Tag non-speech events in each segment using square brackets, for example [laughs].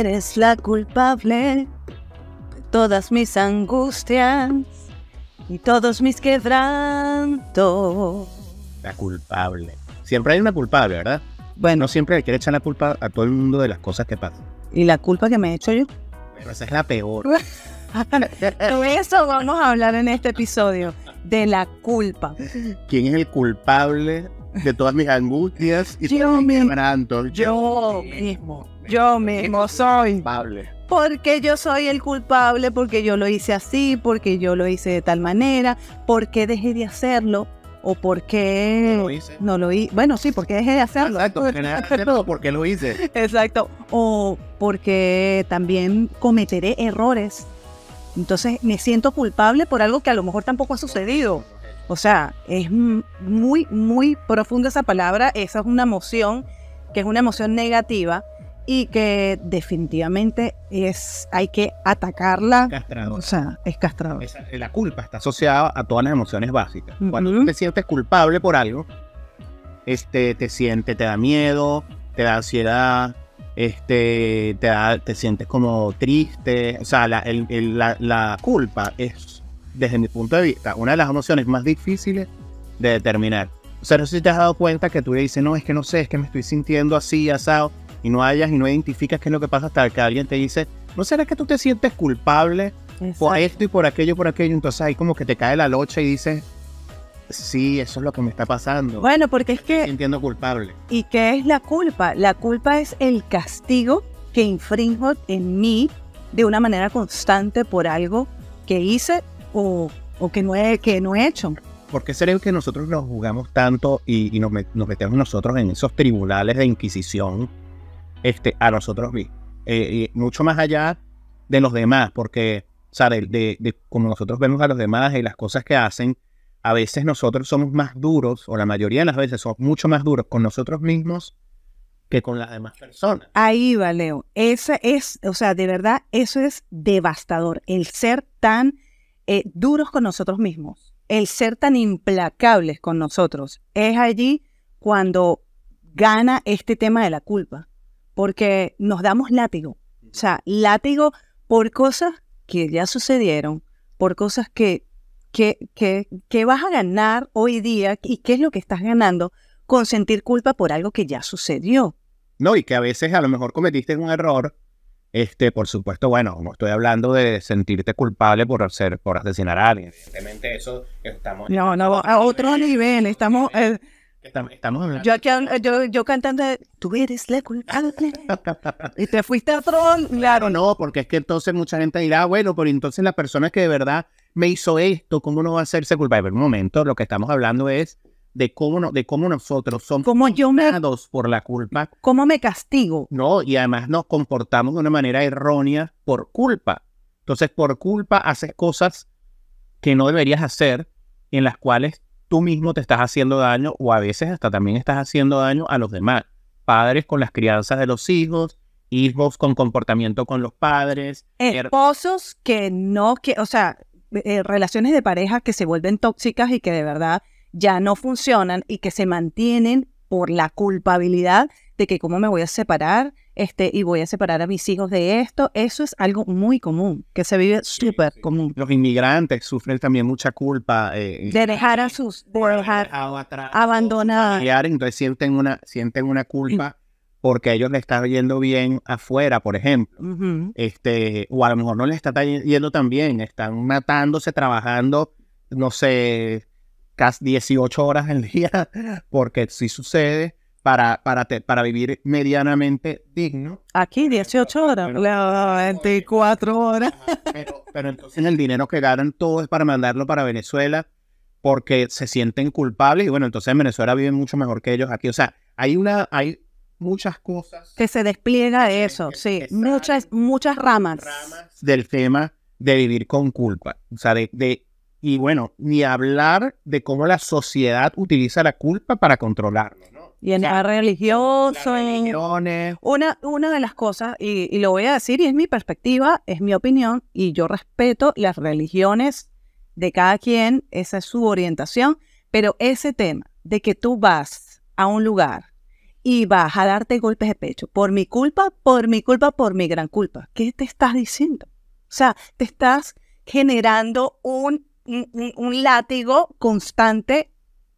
eres la culpable de todas mis angustias y todos mis quebrantos. La culpable. Siempre hay una culpable, ¿verdad? Bueno. No siempre hay que echar la culpa a todo el mundo de las cosas que pasan. ¿Y la culpa que me he hecho yo? esa es la peor. De [laughs] eso vamos a hablar en este episodio, de la culpa. ¿Quién es el culpable de todas mis angustias y todos mis quebrantos? Yo, yo mismo. Yo mismo soy. Culpable. Porque yo soy el culpable, porque yo lo hice así, porque yo lo hice de tal manera, porque dejé de hacerlo, o porque no lo hice. Bueno, sí, porque dejé de hacerlo. Exacto, porque lo hice. [laughs] Exacto. O porque también cometeré errores. Entonces me siento culpable por algo que a lo mejor tampoco ha sucedido. O sea, es muy, muy profunda esa palabra. Esa es una emoción que es una emoción negativa y que definitivamente es hay que atacarla. O sea, es castrador. Eh, la culpa está asociada a todas las emociones básicas. Cuando te sientes culpable por algo, este, te siente, te da miedo, te da ansiedad, este, te, da, te sientes como triste. O sea, la, la, la culpa es, desde mi punto de vista, una de las emociones más difíciles de determinar. O sea, no sé si te has dado cuenta que tú le dices, no, es que no sé, es que me estoy sintiendo así, asado y no hayas y no identificas qué es lo que pasa hasta que alguien te dice, ¿no será que tú te sientes culpable por esto y por aquello, por aquello? Entonces ahí como que te cae la locha y dices, sí, eso es lo que me está pasando. Bueno, porque es que... Entiendo culpable. ¿Y qué es la culpa? La culpa es el castigo que infringo en mí de una manera constante por algo que hice o, o que, no he, que no he hecho. ¿Por qué será que nosotros nos jugamos tanto y, nos metemos nosotros en esos tribunales de inquisición? este, a nosotros mismos. Eh, y mucho más allá de los demás, porque, o sea, de, de, como nosotros vemos a los demás y las cosas que hacen, a veces nosotros somos más duros, o la mayoría de las veces somos mucho más duros con nosotros mismos que con las demás personas. Ahí va, Leo. Esa es, o sea, de verdad, eso es devastador, el ser tan eh, duros con nosotros mismos, el ser tan implacables con nosotros. Es allí cuando gana este tema de la culpa porque nos damos látigo. O sea, látigo por cosas que ya sucedieron, por cosas que, que, que, que vas a ganar hoy día y qué es lo que estás ganando con sentir culpa por algo que ya sucedió. No, y que a veces a lo mejor cometiste un error. Este, por supuesto, bueno, no estoy hablando de sentirte culpable por hacer, por asesinar a alguien. Evidentemente, eso estamos. No, no, a otro nivel. Estamos. Eh, Estamos hablando. Yo, yo, cantando, tú eres la culpable. [laughs] y te fuiste a Tron, claro. No, porque es que entonces mucha gente dirá, bueno, pero entonces la persona que de verdad me hizo esto, ¿cómo no va a hacerse culpable? En un momento, lo que estamos hablando es de cómo, no, de cómo nosotros somos como por la culpa. ¿Cómo me castigo? No, y además nos comportamos de una manera errónea por culpa. Entonces, por culpa haces cosas que no deberías hacer, en las cuales tú mismo te estás haciendo daño o a veces hasta también estás haciendo daño a los demás. Padres con las crianzas de los hijos, hijos con comportamiento con los padres. Er Esposos que no, que, o sea, eh, relaciones de pareja que se vuelven tóxicas y que de verdad ya no funcionan y que se mantienen por la culpabilidad de que cómo me voy a separar, este, y voy a separar a mis hijos de esto. Eso es algo muy común, que se vive súper común. Los inmigrantes sufren también mucha culpa. Eh, de dejar a sus, abandonados. Entonces sienten una, sienten una culpa porque ellos les están yendo bien afuera, por ejemplo. este, o a lo mejor no les está yendo tan bien, están matándose, trabajando, no sé, casi 18 horas al día, [laughs] porque sí sucede para, para, vivir medianamente digno. Aquí 18 horas, 24 horas. pero, entonces el dinero que ganan todo es para mandarlo para Venezuela porque se sienten culpables y bueno, entonces en Venezuela viven mucho mejor que ellos aquí. O sea, hay una, hay muchas cosas. Que se despliega eso, sí. muchas, ramas. Del tema de vivir con culpa. O de, y bueno, ni hablar de cómo la sociedad utiliza la culpa para controlarnos y en la religioso. Una, una de las cosas, y, lo voy a decir, y es mi perspectiva, es mi opinión, y yo respeto las religiones de cada quien, esa es su orientación, pero ese tema de que tú vas a un lugar y vas a darte golpes de pecho por mi culpa, por mi culpa, por mi gran culpa, ¿qué te estás diciendo? O sea, te estás generando un, un, un látigo constante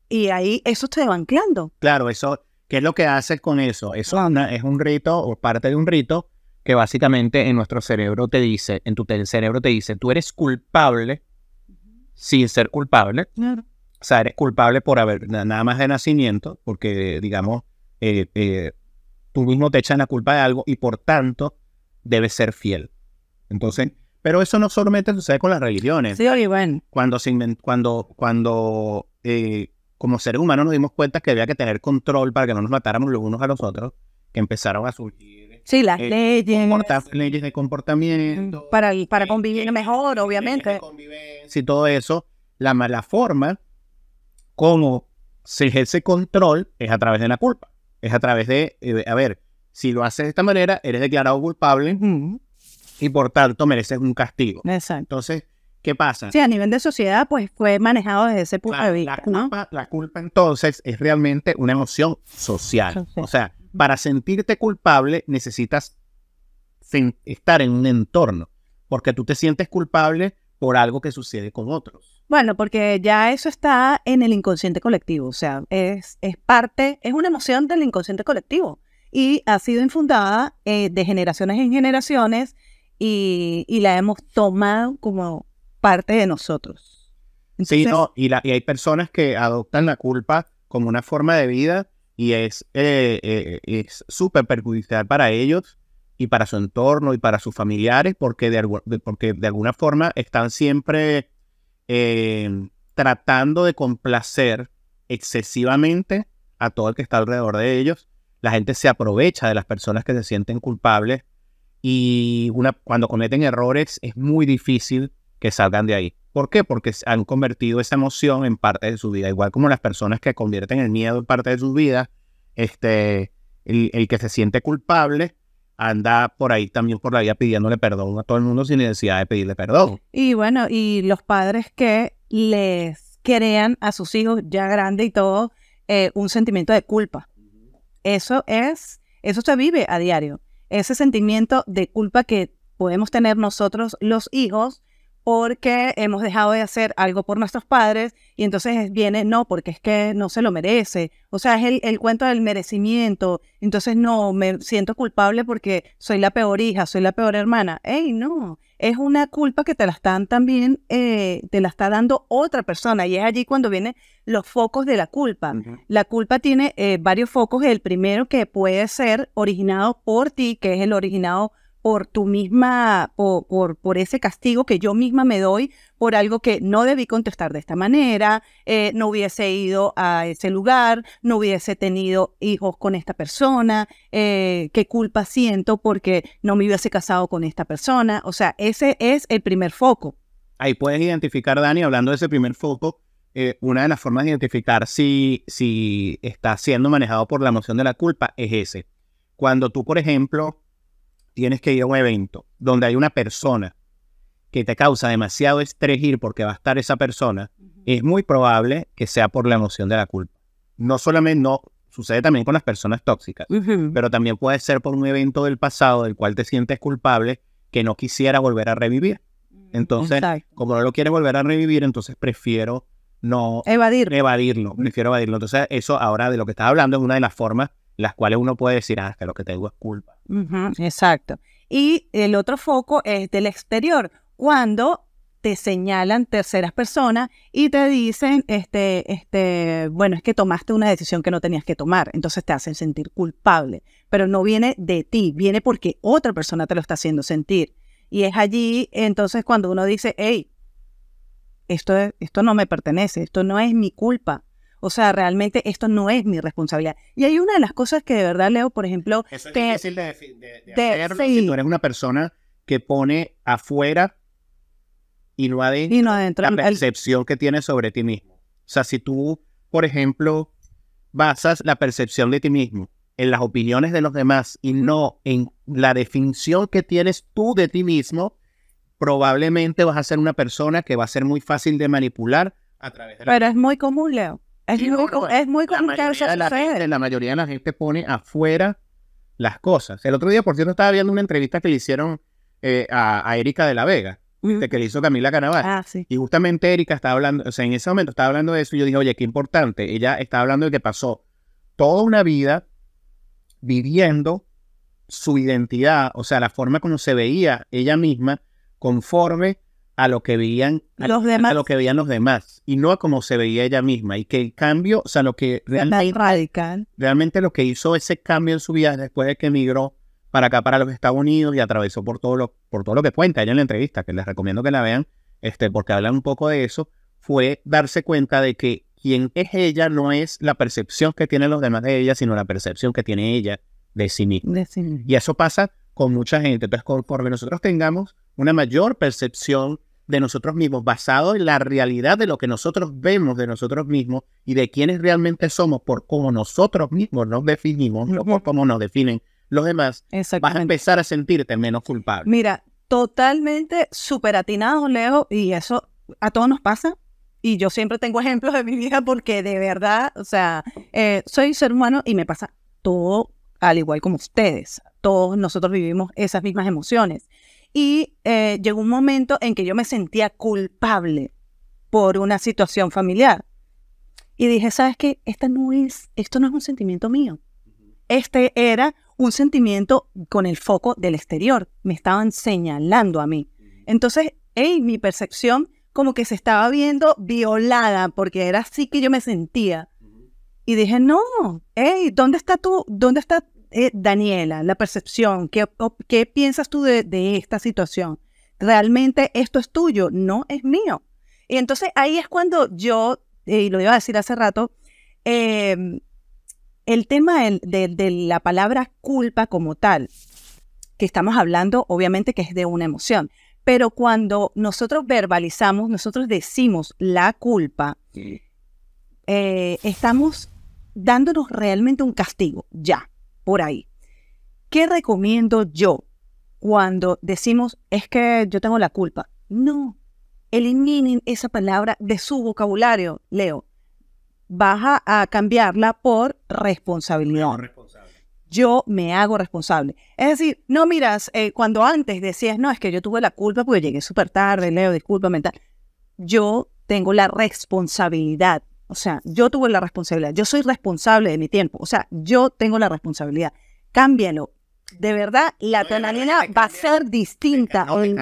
y ahí eso te va Claro, eso, ¿qué es lo que haces con eso? Eso anda, es un rito o parte de un rito que básicamente en nuestro cerebro te dice, en tu cerebro te dice, tú eres culpable sin ser culpable. Claro. O sea, eres culpable por haber nada más de nacimiento, porque digamos, eh, eh, tú mismo te echan la culpa de algo y por tanto debes ser fiel. Entonces, pero eso no solamente sucede con las religiones. Sí, oye, bueno. Cuando se cuando, cuando eh, como ser humano nos dimos cuenta que había que tener control para que no nos matáramos los unos a los otros, que empezaron a surgir. Sí, las eh, leyes. Leyes de comportamiento. Mm, para, para convivir mejor, obviamente. Si todo eso. La mala forma como se ejerce control es a través de la culpa. Es a través de, eh, a ver, si lo haces de esta manera, eres declarado culpable y por tanto mereces un castigo. Exacto. Entonces, ¿Qué pasa? Sí, a nivel de sociedad, pues fue manejado desde ese punto de vista. La culpa, la culpa entonces es realmente una emoción social. O sea, para sentirte culpable necesitas estar en un entorno, porque tú te sientes culpable por algo que sucede con otros. Bueno, porque ya eso está en el inconsciente colectivo, o sea, es, es parte, es una emoción del inconsciente colectivo y ha sido infundada eh, de generaciones en generaciones y, y la hemos tomado como parte de nosotros. sí, no, y, hay personas que adoptan la culpa como una forma de vida y eh, eh, es súper perjudicial para ellos y para su entorno y para sus familiares porque de, porque de alguna forma están siempre eh, tratando de complacer excesivamente a todo el que está alrededor de ellos. La gente se aprovecha de las personas que se sienten culpables y una, cuando cometen errores es muy difícil salgan de ahí. ¿Por qué? Porque han convertido esa emoción en parte de su vida. Igual como las personas que convierten el miedo en parte de su vida, este, el, que se siente culpable anda por ahí también por la vida pidiéndole perdón a todo el mundo sin necesidad de pedirle perdón. Y bueno, y los padres que les crean a sus hijos ya grandes y todo eh, un sentimiento de culpa. Eso es, eso se vive a diario. Ese sentimiento de culpa que podemos tener nosotros los hijos porque hemos dejado de hacer algo por nuestros padres y entonces viene, no, porque es que no se lo merece. O sea, es el, cuento del merecimiento. Entonces, no, me siento culpable porque soy la peor hija, soy la peor hermana. ¡Ey, no! Es una culpa que te la están también, eh, te la está dando otra persona y es allí cuando vienen los focos de la culpa. La culpa tiene eh, varios focos. El primero que puede ser originado por ti, que es el originado por tu misma, por, por, por, ese castigo que yo misma me doy por algo que no debí contestar de esta manera, eh, no hubiese ido a ese lugar, no hubiese tenido hijos con esta persona, eh, qué culpa siento porque no me hubiese casado con esta persona. O sea, ese es el primer foco. Ahí puedes identificar, Dani, hablando de ese primer foco, eh, una de las formas de identificar si, si está siendo manejado por la emoción de la culpa es ese. Cuando tú, por ejemplo, tienes que ir a un evento donde hay una persona que te causa demasiado estrés ir porque va a estar esa persona, es muy probable que sea por la emoción de la culpa. No solamente, no, sucede también con las personas tóxicas, pero también puede ser por un evento del pasado del cual te sientes culpable que no quisiera volver a revivir. Mm, entonces, como no lo quieres volver a revivir, entonces prefiero no Evadir. evadirlo, prefiero evadirlo. Entonces, eso ahora de lo que estás hablando es una de las formas las cuales uno puede decir, ah, que lo que tengo es culpa. exacto. Y el otro foco es del exterior, cuando te señalan terceras personas y te dicen, este, este, bueno, es que tomaste una decisión que no tenías que tomar, entonces te hacen sentir culpable, pero no viene de ti, viene porque otra persona te lo está haciendo sentir. Y es allí entonces cuando uno dice, hey, esto, esto no me pertenece, esto no es mi culpa, o sea, realmente esto no es mi responsabilidad. Y hay una de las cosas que de verdad leo, por ejemplo... es difícil de, si tú eres una persona que pone afuera y no adentro, la percepción que tienes sobre ti mismo. O sea, si tú, por ejemplo, basas la percepción de ti mismo en las opiniones de los demás y no en la definición que tienes tú de ti mismo, probablemente vas a ser una persona que va a ser muy fácil de manipular a través de Pero es muy común, Leo. Pues, es, muy, la, mayoría, la mayoría de la gente pone afuera las cosas. El otro día, por cierto, estaba viendo una entrevista que le hicieron eh, a, Erika de la Vega, que le hizo Camila Carnaval. Ah, y justamente Erika estaba hablando, o sea, en ese momento estaba hablando de eso y yo dije, oye, qué importante. Ella estaba hablando de que pasó toda una vida viviendo su identidad, o sea, la forma como se veía ella misma conforme a lo que veían a, los demás. lo que veían los demás y no a cómo se veía ella misma y que el cambio, o sea, lo que realmente radical. realmente lo que hizo ese cambio en su vida después de que emigró para acá para los Estados Unidos y atravesó por todo lo por todo lo que cuenta ella en la entrevista, que les recomiendo que la vean, este porque hablan un poco de eso, fue darse cuenta de que quien es ella no es la percepción que tienen los demás de ella, sino la percepción que tiene ella de sí misma. Y eso pasa con mucha gente. Entonces, que nosotros tengamos una mayor percepción de nosotros mismos, basado en la realidad de lo que nosotros vemos de nosotros mismos y de quiénes realmente somos por cómo nosotros mismos nos definimos, no por cómo nos definen los demás, vas a empezar a sentirte menos culpable. Mira, totalmente atinado Leo, y eso a todos nos pasa. Y yo siempre tengo ejemplos de mi vida porque de verdad, o sea, eh, soy ser humano y me pasa todo al igual como ustedes. Todos nosotros vivimos esas mismas emociones. Y eh, llegó un momento en que yo me sentía culpable por una situación familiar. Y dije, ¿sabes qué? Esta no esto no es un sentimiento mío. Este era un sentimiento con el foco del exterior. Me estaban señalando a mí. Entonces, hey, mi percepción como que se estaba viendo violada porque era así que yo me sentía. Y dije, no, hey, ¿dónde está tú? ¿Dónde está eh, Daniela, la percepción, ¿qué, piensas tú de, esta situación? ¿Realmente esto es tuyo? No, es mío. Y entonces ahí es cuando yo, eh, y lo iba a decir hace rato, em, el tema de, la palabra culpa como tal, que estamos hablando obviamente que es de una emoción, pero cuando nosotros verbalizamos, nosotros decimos la culpa, eh, estamos dándonos realmente un castigo, ya por ahí. ¿Qué recomiendo yo cuando decimos es que yo tengo la culpa? No, eliminen esa palabra de su vocabulario, Leo. Baja a cambiarla por responsabilidad. Yo me hago responsable. Es decir, no miras, eh, cuando antes decías, no, es que yo tuve la culpa porque llegué súper tarde, Leo, disculpa mental. Yo tengo la responsabilidad o sea, yo tuve la responsabilidad, yo soy responsable de mi tiempo, o sea, yo tengo la responsabilidad. Cámbialo. De verdad, la tonalidad va a ser distinta. Te,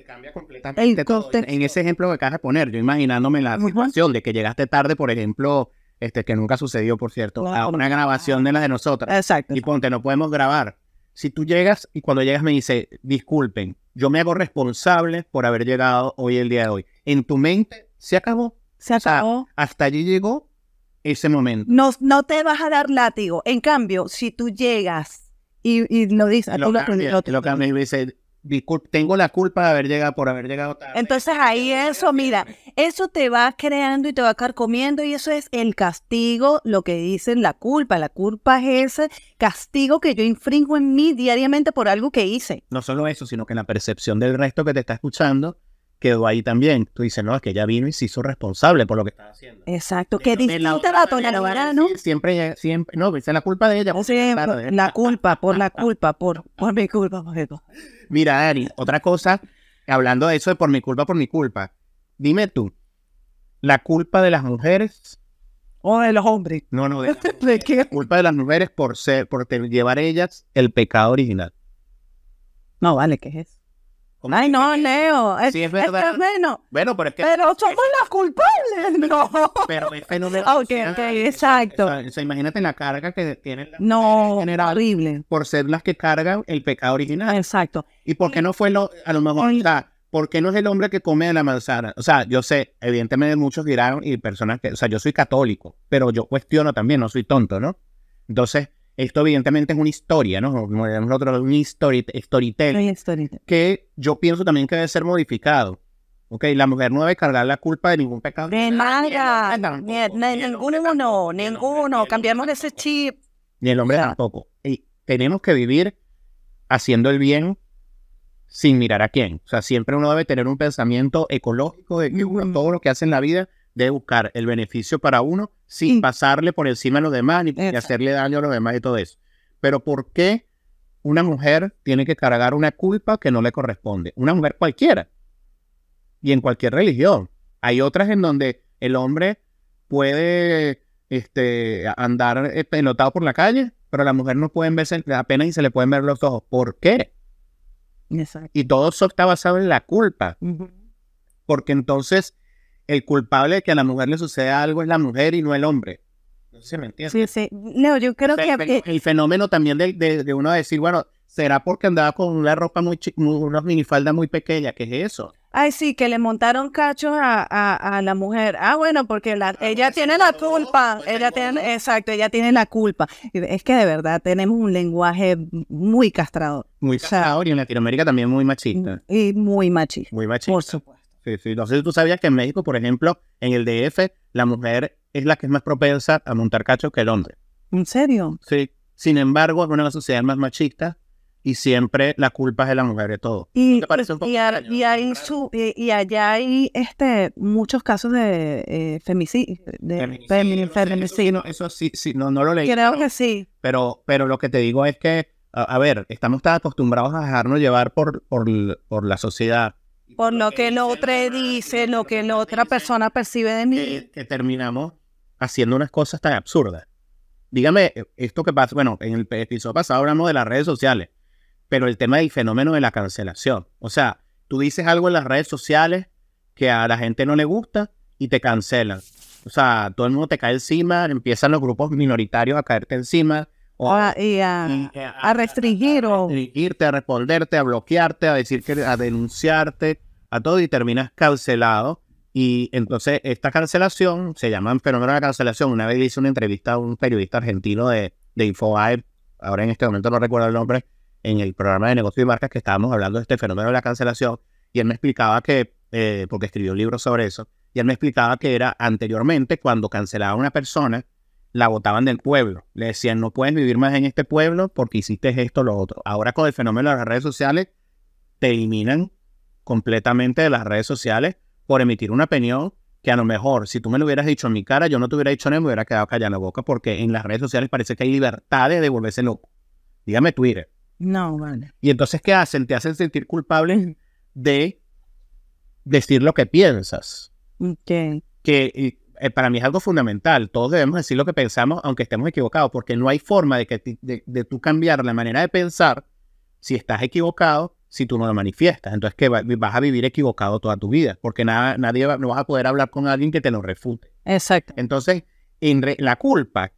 te, cambia, completamente En ese ejemplo que acabas de poner, yo imaginándome la situación de que llegaste tarde, por ejemplo, este que nunca sucedió, por cierto, a una grabación de la de nosotras. Exacto. Y ponte, no podemos grabar. Si tú llegas y cuando llegas me dice, disculpen, yo me hago responsable por haber llegado hoy el día de hoy. En tu mente se acabó se acabó. hasta allí llegó ese momento. No, no te vas a dar látigo. En cambio, si tú llegas y, y lo dices, lo, tú dice, tengo la culpa de haber llegado por haber llegado tarde. Entonces ahí eso, mira, eso te va creando y te va a comiendo y eso es el castigo, lo que dicen la culpa, la culpa es ese castigo que yo infringo en mí diariamente por algo que hice. No solo eso, sino que la percepción del resto que te está escuchando quedó ahí también. Tú dices, no, es que ella vino y se hizo responsable por lo que estaba haciendo. Exacto, que distinta la ¿no? Siempre, siempre, no, es la culpa de ella. la, culpa, por la culpa, por, por mi culpa, por [laughs] Mira, Ari, otra cosa, hablando de eso de por mi culpa, por mi culpa, dime tú, ¿la culpa de las mujeres? O de los hombres. No, no, de, [laughs] qué? La culpa de las mujeres por ser, por llevar ellas el pecado original. No, vale, ¿qué es eso? Ay, no, Leo. Es, sí, es verdad. bueno, pero es que. Pero somos las culpables, no. Pero es [laughs] ah, exacto. imagínate la carga que tienen las no, horrible. por ser las que cargan el pecado original. Exacto. ¿Y por qué no fue lo, a lo mejor, o sea, por qué no es el hombre que come la manzana? O sea, yo sé, evidentemente muchos dirán y personas que, o sea, yo soy católico, pero yo cuestiono también, no soy tonto, ¿no? Entonces, esto evidentemente es una historia, ¿no? un story, storytelling. que yo pienso también que debe ser modificado. Ok, la mujer no debe cargar la culpa de ningún pecado. De nada, ninguno, ninguno, cambiamos ese chip. Ni el hombre tampoco. Y tenemos que vivir haciendo el bien sin mirar a quién. O sea, siempre uno debe tener un pensamiento ecológico de todo lo que hace en la vida de buscar el beneficio para uno sin pasarle por encima a los demás ni, hacerle daño a los demás y todo eso. Pero ¿por qué una mujer tiene que cargar una culpa que no le corresponde? Una mujer cualquiera y en cualquier religión. Hay otras en donde el hombre puede este, andar eh, pelotado por la calle, pero la mujer no pueden verse apenas y se le pueden ver los ojos. ¿Por qué? Y todo eso está basado en la culpa. Porque entonces el culpable de que a la mujer le suceda algo es la mujer y no el hombre. No sé me entiendes. Sí, sí. No, yo creo que... Eh, el, fenómeno también de, de, uno decir, bueno, será porque andaba con una ropa muy chica, una minifalda muy pequeña, ¿qué es eso? Ay, sí, que le montaron cachos a, a, la mujer. Ah, bueno, porque ella tiene la culpa. ella tiene, exacto, ella tiene la culpa. Es que de verdad tenemos un lenguaje muy castrado. Muy castrador y en Latinoamérica también muy machista. Y muy machista. Muy machista. Por supuesto sí, sí. No sé tú sabías que en México, por ejemplo, en el DF, la mujer es la que es más propensa a montar cacho que el hombre. ¿En serio? Sí. Sin embargo, es una sociedades más machistas y siempre la culpa es de la mujer de todo. Y, parece y, allá hay este, muchos casos de eh, femicidio. De feminicidio. Eso, sí, sí no, lo leí. Creo que sí. Pero, pero lo que te digo es que, a, ver, estamos tan acostumbrados a dejarnos llevar por, por, por la sociedad por lo que el otro dice, lo que la otra persona percibe de mí. Que, terminamos haciendo unas cosas tan absurdas. Dígame, eh, esto que pasa, bueno, en el episodio pasado hablamos de las redes sociales, pero el tema del fenómeno de la cancelación. O sea, tú dices algo en las redes sociales que a la gente no le gusta y te cancelan. O sea, todo el mundo te cae encima, empiezan los grupos minoritarios a caerte encima, a, y a, restringirte, a responderte, a bloquearte, a decir que a denunciarte, a todo y terminas cancelado. Y entonces esta cancelación se llama fenómeno de la cancelación. Una vez hice una entrevista a un periodista argentino de, de ahora en este momento no recuerdo el nombre, en el programa de negocios y marcas que estábamos hablando de este fenómeno de la cancelación y él me explicaba que, eh, porque escribió un libro sobre eso, y él me explicaba que era anteriormente cuando cancelaba a una persona, la botaban del pueblo. Le decían, no puedes vivir más en este pueblo porque hiciste esto o lo otro. Ahora con el fenómeno de las redes sociales, te eliminan completamente de las redes sociales por emitir una opinión que a lo mejor si tú me lo hubieras dicho en mi cara, yo no te hubiera dicho nada, me hubiera quedado callado la boca porque en las redes sociales parece que hay libertad de volverse loco. Dígame Twitter. No, vale. Y entonces, ¿qué hacen? Te hacen sentir culpable de decir lo que piensas. Okay. Que eh, eh, para mí es algo fundamental. Todos debemos decir lo que pensamos, aunque estemos equivocados, porque no hay forma de, que de, tú cambiar la manera de pensar si estás equivocado, si tú no lo manifiestas. Entonces, que vas a vivir equivocado toda tu vida, porque nada, nadie no vas a poder hablar con alguien que te lo refute. Exacto. Entonces, la culpa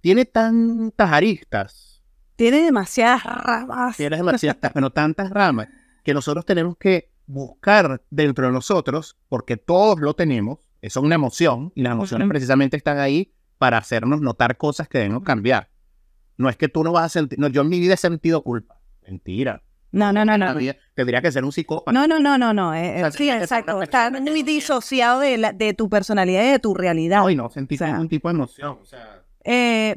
tiene tantas aristas. Tiene demasiadas ramas. Tiene demasiadas, pero tantas ramas que nosotros tenemos que buscar dentro de nosotros, porque todos lo tenemos, eh, son una emoción y las emociones precisamente están ahí para hacernos notar cosas que deben cambiar. No es que tú no vas a sentir, no, yo en mi vida he sentido culpa. Mentira. No, no, no, no. tendría que ser un psicópata. No, no, no, no, no. Eh, eh, sí, exacto. Está muy disociado de, de, tu personalidad y de tu realidad. No, no sentís ningún tipo de emoción. O sea,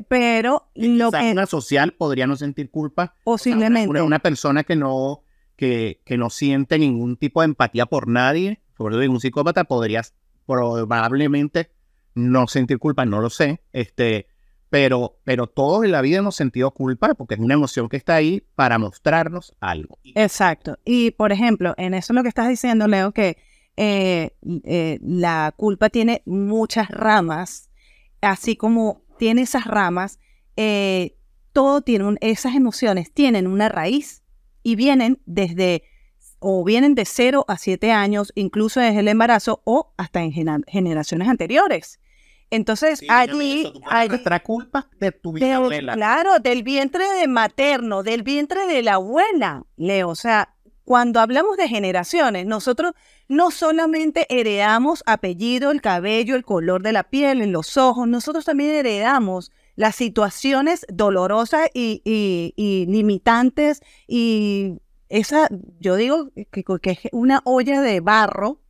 pero lo que... una social podría no sentir culpa. Posiblemente. una, persona que no, que, no siente ningún tipo de empatía por nadie, sobre todo un psicópata, podrías probablemente no sentir culpa, no lo sé, este, pero, pero todos en la vida hemos sentido culpa porque es una emoción que está ahí para mostrarnos algo. Exacto. Y por ejemplo, en eso lo que estás diciendo, Leo, que eh, eh, la culpa tiene muchas ramas, así como tiene esas ramas, eh, todo tiene esas emociones tienen una raíz y vienen desde o vienen de 0 a 7 años, incluso desde el embarazo o hasta en generaciones anteriores. Entonces, allí, nuestra culpa de tu claro, del vientre de materno, del vientre de la abuela, Leo. O sea, cuando hablamos de generaciones, nosotros no solamente heredamos apellido, el cabello, el color de la piel, en los ojos, nosotros también heredamos las situaciones dolorosas y, y limitantes y esa, yo digo que, es una olla de barro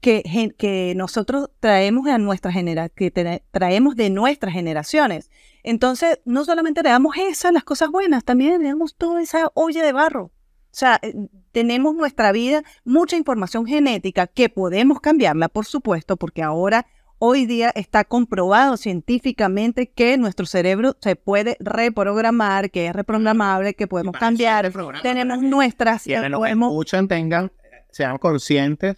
que, que, nosotros traemos, a nuestra que traemos de nuestras generaciones. Entonces, no solamente le damos esas, las cosas buenas, también le damos toda esa olla de barro. O sea, eh, tenemos nuestra vida, mucha información genética que podemos cambiarla, por supuesto, porque ahora Hoy día está comprobado científicamente que nuestro cerebro se puede reprogramar, que es reprogramable, que podemos cambiar. Tenemos nuestras. Y lo que tengan, sean conscientes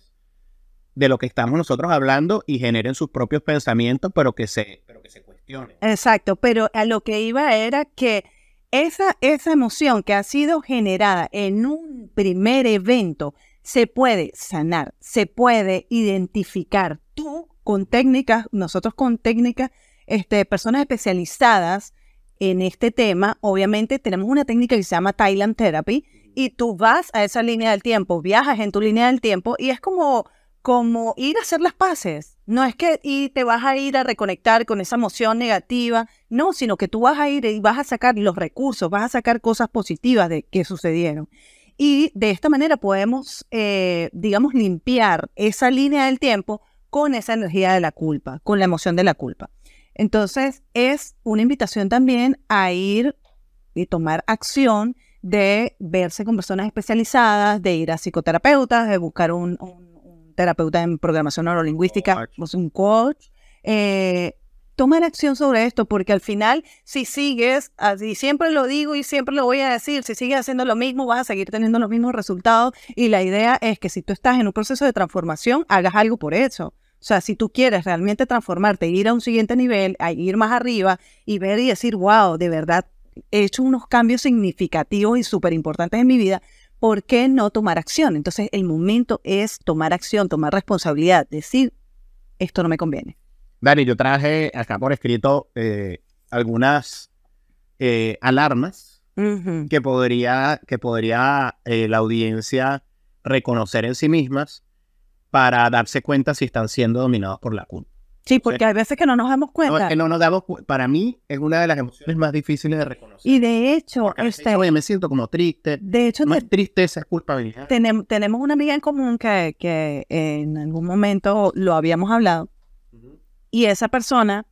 de lo que estamos nosotros hablando y generen sus propios pensamientos, pero que se, que cuestionen. Exacto, pero a lo que iba era que esa, esa emoción que ha sido generada en un primer evento se puede sanar, se puede identificar. Tú con técnicas, nosotros con técnicas, este, personas especializadas en este tema, obviamente tenemos una técnica que se llama Thailand Therapy y tú vas a esa línea del tiempo, viajas en tu línea del tiempo y es como, como ir a hacer las paces. No es que y te vas a ir a reconectar con esa emoción negativa, no, sino que tú vas a ir y vas a sacar los recursos, vas a sacar cosas positivas de que sucedieron. Y de esta manera podemos, eh, digamos, limpiar esa línea del tiempo con esa energía de la culpa, con la emoción de la culpa. Entonces, es una invitación también a ir y tomar acción de verse con personas especializadas, de ir a psicoterapeutas, de buscar un, terapeuta en programación neurolingüística, pues, un coach. Eh, tomar acción sobre esto, porque al final, si sigues, y siempre lo digo y siempre lo voy a decir, si sigues haciendo lo mismo, vas a seguir teniendo los mismos resultados. Y la idea es que si tú estás en un proceso de transformación, hagas algo por eso. O sea, si tú quieres realmente transformarte, e ir a un siguiente nivel, a ir más arriba y ver y decir, wow, de verdad he hecho unos cambios significativos y súper importantes en mi vida, ¿por qué no tomar acción? Entonces, el momento es tomar acción, tomar responsabilidad, decir, esto no me conviene. Dani, yo traje acá por escrito eh, algunas eh, alarmas que podría, que podría eh, la audiencia reconocer en sí mismas para darse cuenta si están siendo dominados por la culpa. Sí, porque hay veces que no nos damos cuenta. que eh, no nos damos Para mí es una de las emociones más difíciles de reconocer. Y de hecho, este, oye, me siento como triste. De hecho, no es tristeza, es culpabilidad. Tenemos, una amiga en común que, que en algún momento lo habíamos hablado. Y esa persona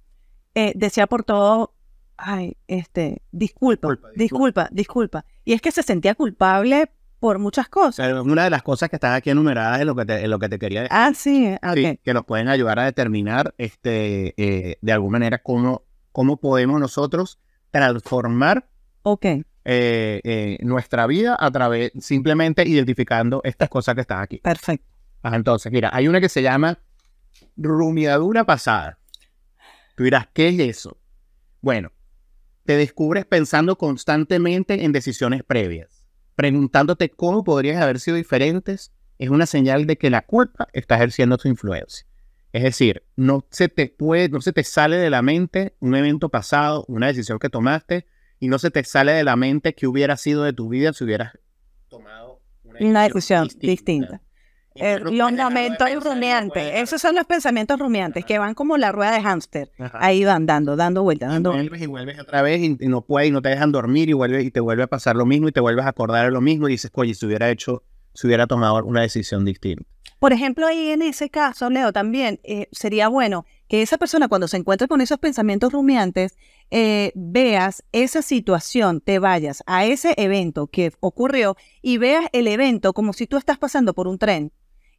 eh, decía por todo, ay, este, disculpa, disculpa, disculpa. Y es que se sentía culpable por muchas cosas. una de las cosas que están aquí enumeradas es lo que te, lo que te quería decir. Ah, sí, okay. que nos pueden ayudar a determinar este, eh, de alguna manera cómo, cómo podemos nosotros transformar okay. Eh, eh, nuestra vida a través, simplemente identificando estas cosas que están aquí. Perfecto. Ah, entonces, mira, hay una que se llama rumiadura pasada. Tú dirás, ¿qué es eso? Bueno, te descubres pensando constantemente en decisiones previas preguntándote cómo podrías haber sido diferentes, es una señal de que la culpa está ejerciendo su influencia. Es decir, no se te puede, no se te sale de la mente un evento pasado, una decisión que tomaste, y no se te sale de la mente que hubiera sido de tu vida si hubieras tomado una decisión, distinta. Eh, los lamentos rumiantes. Esos son los pensamientos rumiantes que van como la rueda de hámster. Ahí van dando, dando vueltas, dando y vuelves, y vuelves otra vez y, no puedes, y no te dejan dormir y vuelves y te vuelve a pasar lo mismo y te vuelves a acordar de lo mismo y dices, oye, si hubiera hecho, si hubiera tomado una decisión distinta. Por ejemplo, ahí en ese caso, Leo, también eh, sería bueno que esa persona cuando se encuentre con esos pensamientos rumiantes, eh, veas esa situación, te vayas a ese evento que ocurrió y veas el evento como si tú estás pasando por un tren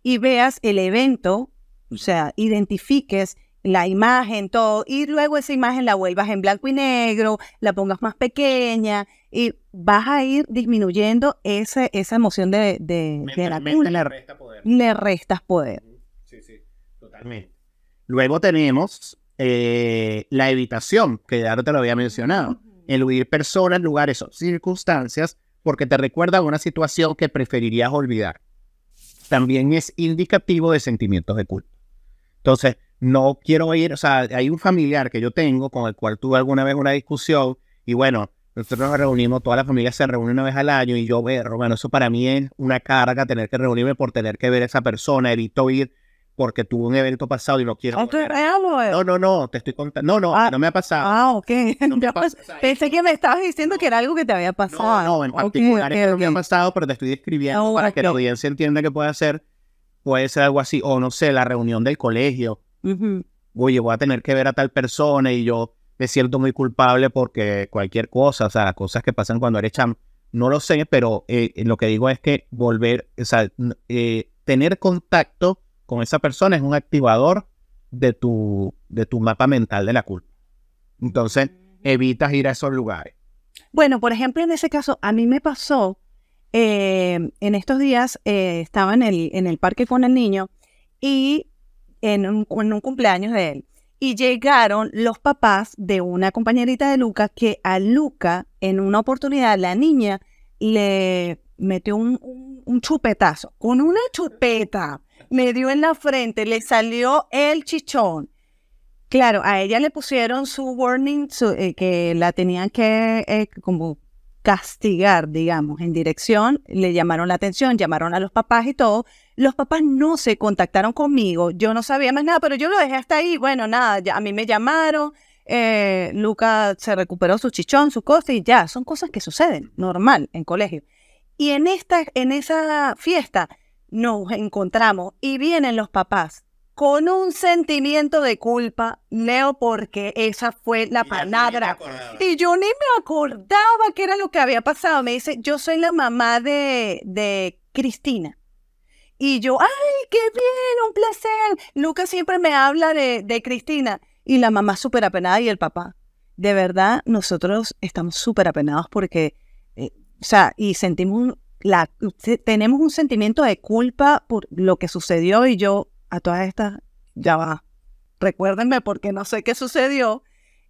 y veas el evento, o sea, identifiques la imagen, todo, y luego esa imagen la vuelvas en blanco y negro, la pongas más pequeña y vas a ir disminuyendo ese, esa emoción de, de, la Le, restas poder. Sí, sí, totalmente. Luego tenemos eh, la evitación, que ya te lo había mencionado. El huir personas, lugares o circunstancias porque te recuerda a una situación que preferirías olvidar también es indicativo de sentimientos de culpa. Entonces, no quiero ir, o sea, hay un familiar que yo tengo con el cual tuve alguna vez una discusión y bueno, nosotros nos reunimos, toda la familia se reúne una vez al año y yo, bueno, eso para mí es una carga tener que reunirme por tener que ver a esa persona, evito ir porque tuvo un evento pasado y lo quiero. Oh, no, no, no, te estoy contando. No, no, ah, no me ha pasado. Ah, ok. [laughs] Pues, pensé que me estabas diciendo que era algo que te había pasado. No, no en particular es que no me ha pasado, pero te estoy describiendo oh, para que la audiencia entienda que puede ser, puede ser algo así, o no sé, la reunión del colegio. Oye, voy a tener que ver a tal persona y yo me siento muy culpable porque cualquier cosa, o sea, cosas que pasan cuando eres chamo. no lo sé, pero eh, lo que digo es que volver, o sea, eh, tener contacto con esa persona es un activador de tu, de tu mapa mental de la culpa. Entonces, evitas ir a esos lugares. Bueno, por ejemplo, en ese caso, a mí me pasó, eh, en estos días eh, estaba en el, en el parque con el niño y en un, cumpleaños de él. Y llegaron los papás de una compañerita de Luca que a Luca, en una oportunidad, la niña le metió un, chupetazo, con una chupeta me dio en la frente, le salió el chichón. Claro, a ella le pusieron su warning, eh, que la tenían que eh, como castigar, digamos, en dirección, le llamaron la atención, llamaron a los papás y todo. Los papás no se contactaron conmigo, yo no sabía más nada, pero yo lo dejé hasta ahí. Bueno, nada, a mí me llamaron, eh, Luca se recuperó su chichón, su cosa, y ya, son cosas que suceden, normal, en colegio. Y en, esta, en esa fiesta nos encontramos y vienen los papás con un sentimiento de culpa, Leo, porque esa fue la palabra. Y yo ni me acordaba que era lo que había pasado. Me dice, yo soy la mamá de, Cristina. Y yo, ay, qué bien, un placer. Lucas siempre me habla de, Cristina. Y la mamá súper apenada y el papá. De verdad, nosotros estamos súper apenados porque, eh, o sea, y sentimos un, tenemos un sentimiento de culpa por lo que sucedió y yo a todas estas, ya va, recuérdenme porque no sé qué sucedió.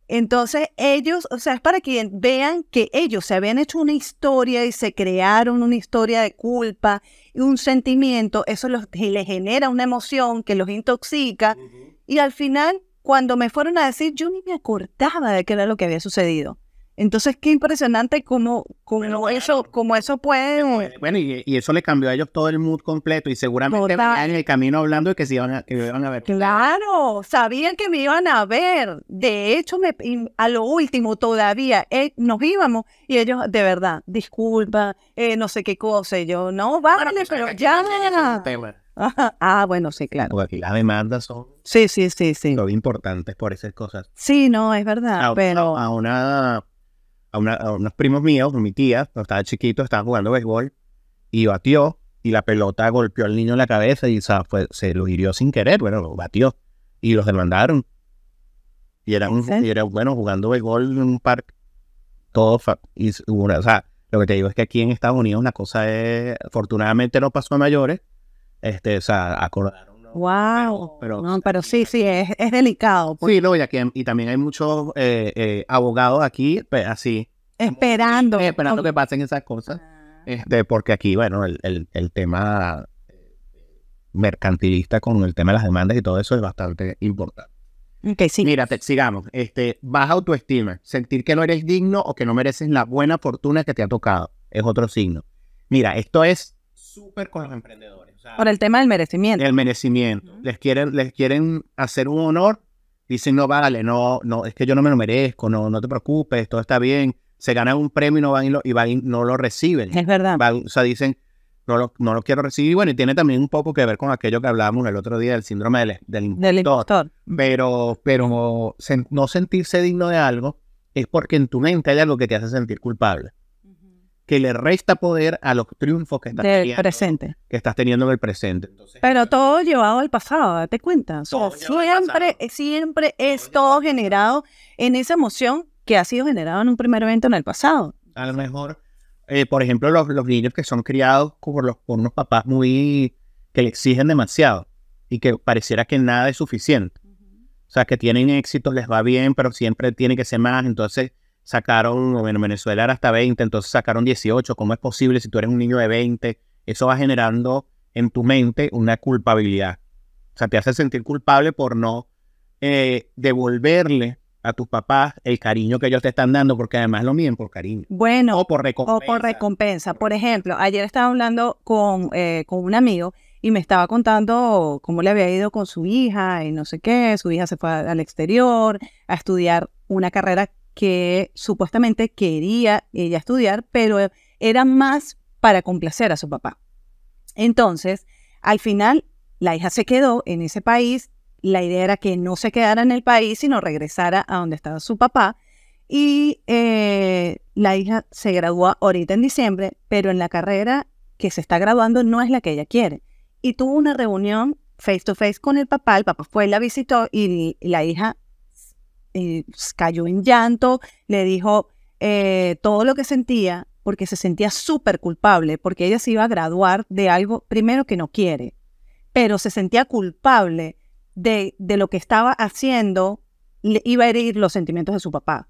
Entonces ellos, o sea, es para que vean que ellos se habían hecho una historia y se crearon una historia de culpa y un sentimiento, eso les genera una emoción que los intoxica y al final, cuando me fueron a decir, yo ni me acordaba de qué era lo que había sucedido. Entonces, qué impresionante cómo, cómo eso, cómo eso puede. Bueno, y, eso le cambió a ellos todo el mood completo y seguramente van en el camino hablando de que se iban a, iban a ver. Claro, sabían que me iban a ver. De hecho, a lo último todavía eh, nos íbamos y ellos, de verdad, disculpa, eh, no sé qué cosa. yo, no, vale, pues, pero ya. Ah, bueno, sí, claro. Porque aquí las demandas son. Sí, sí, sí, sí. importantes por esas cosas. Sí, no, es verdad. pero. A una a, unos primos míos, mi tía, cuando estaba chiquito, estaba jugando béisbol y batió y la pelota golpeó al niño en la cabeza y se lo hirió sin querer, bueno, lo batió y los demandaron. Y era, era bueno, jugando béisbol en un parque. Todo, y, o sea, lo que te digo es que aquí en Estados Unidos una cosa es, afortunadamente no pasó a mayores, este, o sea, acordaron Wow. Pero, no, pero sí, sí, es, es delicado. Sí, no, y, aquí, y también hay muchos eh, eh, abogados aquí, así. Esperando. esperando que pasen esas cosas. Ah. Este, porque aquí, bueno, el, tema mercantilista con el tema de las demandas y todo eso es bastante importante. Okay, sí. Mira, te, sigamos. Este, baja autoestima, sentir que no eres digno o que no mereces la buena fortuna que te ha tocado, es otro signo. Mira, esto es súper con los emprendedores por el tema del merecimiento. El merecimiento. Les, quieren, les quieren hacer un honor, dicen, no, vale, no, no, es que yo no me lo merezco, no, no te preocupes, todo está bien. Se gana un premio y no van y, lo, no lo reciben. Es verdad. o sea, dicen, no lo, no quiero recibir. Bueno, y tiene también un poco que ver con aquello que hablábamos el otro día del síndrome del, del, impostor. Pero, pero no sentirse digno de algo es porque en tu mente hay algo que te hace sentir culpable que le resta poder a los triunfos que estás, teniendo, presente. Que estás teniendo en el presente. pero eh, todo llevado al pasado, date cuenta. siempre, siempre es todo, generado en esa emoción que ha sido generada en un primer evento en el pasado. A lo mejor, eh, por ejemplo, los, niños que son criados por, los, por unos papás muy que le exigen demasiado y que pareciera que nada es suficiente. O sea, que tienen éxito, les va bien, pero siempre tiene que ser más. Entonces, sacaron, en Venezuela era hasta 20, entonces sacaron 18, ¿cómo es posible si tú eres un niño de 20? Eso va generando en tu mente una culpabilidad. O sea, te hace sentir culpable por no eh, devolverle a tus papás el cariño que ellos te están dando, porque además lo miden por cariño. Bueno. O por recompensa. por recompensa. Por ejemplo, ayer estaba hablando con, eh, con un amigo y me estaba contando cómo le había ido con su hija y no sé qué. Su hija se fue al exterior a estudiar una carrera que supuestamente quería ella estudiar, pero era más para complacer a su papá. Entonces, al final, la hija se quedó en ese país. La idea era que no se quedara en el país, sino regresara a donde estaba su papá. Y eh, la hija se graduó ahorita en diciembre, pero en la carrera que se está graduando no es la que ella quiere. Y tuvo una reunión face to face con el papá. El papá fue, la visitó y la hija eh, pues, cayó en llanto, le dijo eh, todo lo que sentía, porque se sentía súper culpable, porque ella se iba a graduar de algo primero que no quiere, pero se sentía culpable de, de lo que estaba haciendo, le iba a herir los sentimientos de su papá.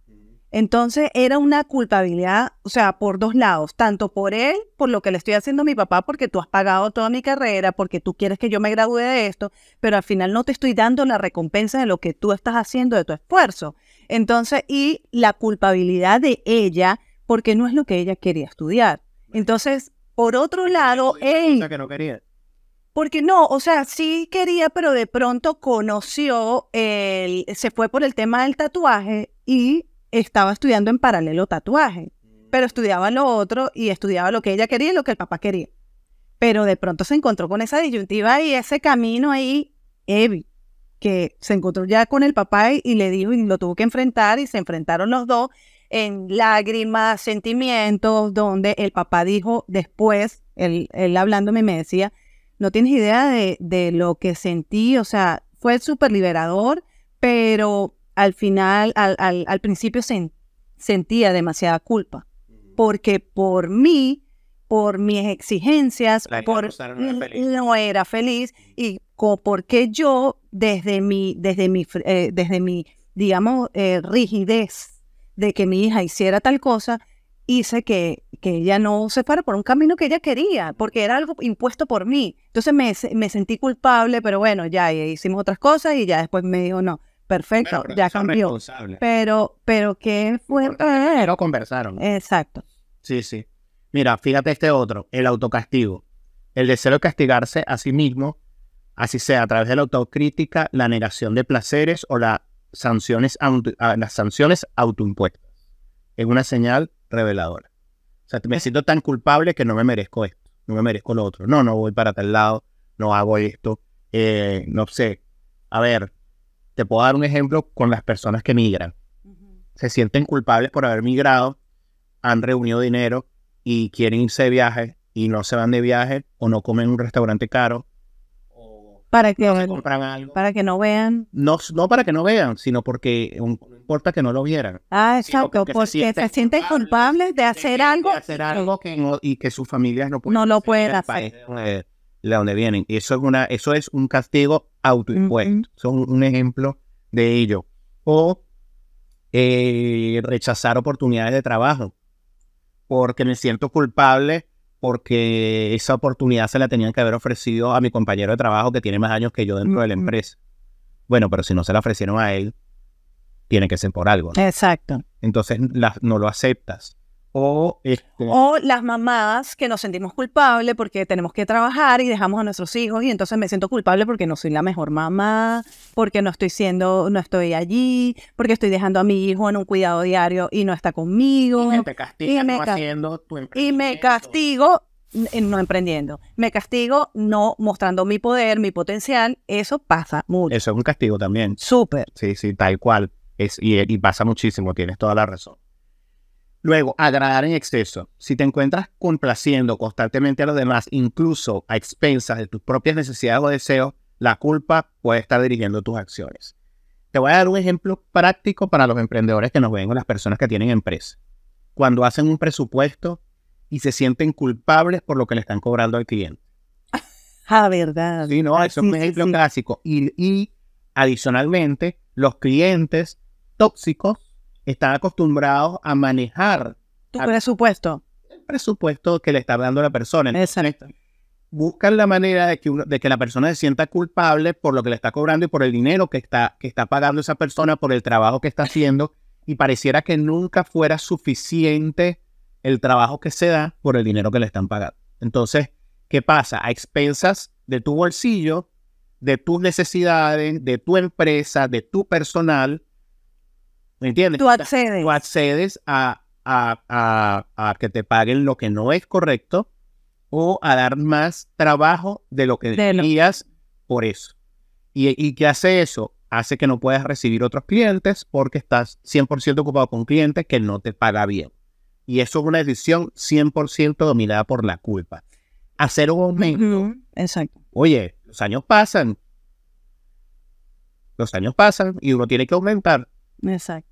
Entonces era una culpabilidad, o sea, por dos lados, tanto por él, por lo que le estoy haciendo a mi papá, porque tú has pagado toda mi carrera, porque tú quieres que yo me gradúe de esto, pero al final no te estoy dando la recompensa de lo que tú estás haciendo de tu esfuerzo. Entonces, y la culpabilidad de ella, porque no es lo que ella quería estudiar. Entonces, por otro lado, él... Que no quería. Porque no, o sea, sí quería, pero de pronto conoció, el, se fue por el tema del tatuaje y estaba estudiando en paralelo tatuaje, mm. pero estudiaba lo otro y estudiaba lo que ella quería y lo que el papá quería. Pero de pronto se encontró con esa disyuntiva y ese camino ahí, Evi, que se encontró ya con el papá y, le dijo y lo tuvo que enfrentar y se enfrentaron los dos en lágrimas, sentimientos, donde el papá dijo después, él, él hablándome me decía, no tienes idea de, de, lo que sentí, o sea, fue súper liberador, pero al final, al, principio sentía demasiada culpa, porque por mí, por mis exigencias, no era feliz y porque yo desde mi, desde mi, eh, desde mi, digamos, eh, rigidez de que mi hija hiciera tal cosa, hice que, que ella no se fuera por un camino que ella quería, porque era algo impuesto por mí. Entonces me, me sentí culpable, pero bueno, ya hicimos otras cosas y ya después me dijo, no, perfecto, ya cambió. Pero, pero qué fue? Pero conversaron. Exacto. Sí, sí. Mira, fíjate este otro, el autocastigo. El deseo de castigarse a sí mismo, así sea a través de la autocrítica, la negación de placeres o sanciones ah, las sanciones autoimpuestas. Es una señal reveladora. O sea, me siento tan culpable que no me merezco esto, no me merezco lo otro. No, no voy para tal lado, no hago esto, eh, no sé. A ver, te puedo dar un ejemplo con las personas que migran. Se sienten culpables por haber migrado, han reunido dinero y quieren irse de viaje y no se van de viaje o no comen un restaurante caro. O para que, compran algo. para que no vean. No, no para que no vean, sino porque importa que no lo vieran. Ah, exacto, porque, se sienten, culpables, de hacer algo. hacer algo y que sus familias no, pueden no lo pueden hacer. De donde vienen. Y eso es, una, eso es un castigo autoimpuestos. Son un ejemplo de ello. O eh, rechazar oportunidades de trabajo porque me siento culpable porque esa oportunidad se la tenían que haber ofrecido a mi compañero de trabajo que tiene más años que yo dentro de la empresa. Bueno, pero si no se la ofrecieron a él, tiene que ser por algo. Exacto. Entonces no lo aceptas. Este, o, las mamás que nos sentimos culpables porque tenemos que trabajar y dejamos a nuestros hijos y entonces me siento culpable porque no soy la mejor mamá, porque no estoy siendo, no estoy allí, porque estoy dejando a mi hijo en un cuidado diario y no está conmigo. Y me castigo no haciendo tu Y me castigo no emprendiendo. Me castigo no mostrando mi poder, mi potencial. Eso pasa mucho. Eso es un castigo también. Súper. Sí, sí, tal cual. Es, y pasa muchísimo, tienes toda la razón. Luego, agradar en exceso. Si te encuentras complaciendo constantemente a los demás, incluso a expensas de tus propias necesidades o deseos, la culpa puede estar dirigiendo tus acciones. Te voy a dar un ejemplo práctico para los emprendedores que nos ven o las personas que tienen empresa. Cuando hacen un presupuesto y se sienten culpables por lo que le están cobrando al cliente. [laughs] Ah, verdad. Sí, no, ah, eso es un ejemplo clásico. y adicionalmente, los clientes tóxicos están acostumbrados a manejar. Tu presupuesto. El presupuesto que le está dando la persona. Exacto. Buscan la manera de que, de que la persona se sienta culpable por lo que le está cobrando y por el dinero que está, que está pagando esa persona, por el trabajo que está haciendo, y pareciera que nunca fuera suficiente el trabajo que se da por el dinero que le están pagando. Entonces, ¿qué pasa? A expensas de tu bolsillo, de tus necesidades, de tu empresa, de tu personal, ¿Me entiendes? Tú accedes. a, que te paguen lo que no es correcto o a dar más trabajo de lo que debías por eso. ¿Y, ¿Y qué hace eso? Hace que no puedas recibir otros clientes porque estás 100% ocupado con clientes que no te pagan bien. Y eso es una decisión 100% dominada por la culpa. Hacer un aumento. Exacto. Oye, los años pasan. Los años pasan y uno tiene que aumentar Exacto.